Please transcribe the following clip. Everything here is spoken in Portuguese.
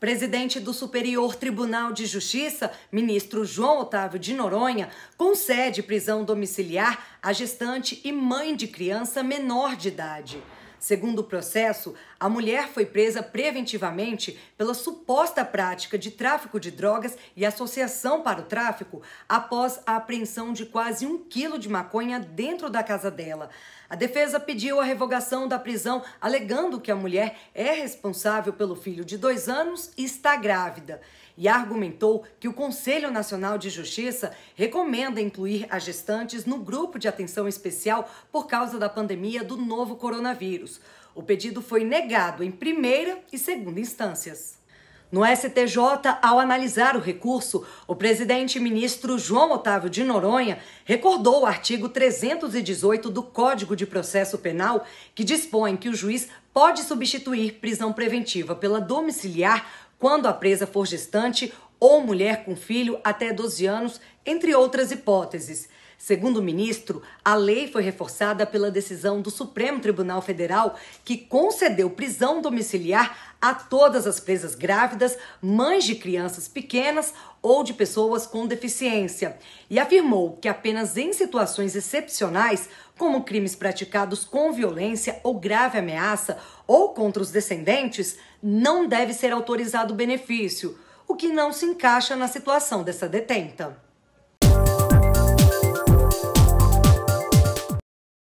Presidente do Superior Tribunal de Justiça, ministro João Otávio de Noronha, concede prisão domiciliar à gestante e mãe de criança menor de idade. Segundo o processo, a mulher foi presa preventivamente pela suposta prática de tráfico de drogas e associação para o tráfico após a apreensão de quase um quilo de maconha dentro da casa dela. A defesa pediu a revogação da prisão, alegando que a mulher é responsável pelo filho de dois anos e está grávida e argumentou que o Conselho Nacional de Justiça recomenda incluir as gestantes no grupo de atenção especial por causa da pandemia do novo coronavírus. O pedido foi negado em primeira e segunda instâncias. No STJ, ao analisar o recurso, o presidente ministro João Otávio de Noronha recordou o artigo 318 do Código de Processo Penal, que dispõe que o juiz pode substituir prisão preventiva pela domiciliar quando a presa for gestante ou mulher com filho até 12 anos, entre outras hipóteses. Segundo o ministro, a lei foi reforçada pela decisão do Supremo Tribunal Federal, que concedeu prisão domiciliar a todas as presas grávidas, mães de crianças pequenas ou de pessoas com deficiência, e afirmou que apenas em situações excepcionais, como crimes praticados com violência ou grave ameaça ou contra os descendentes, não deve ser autorizado o benefício o que não se encaixa na situação dessa detenta.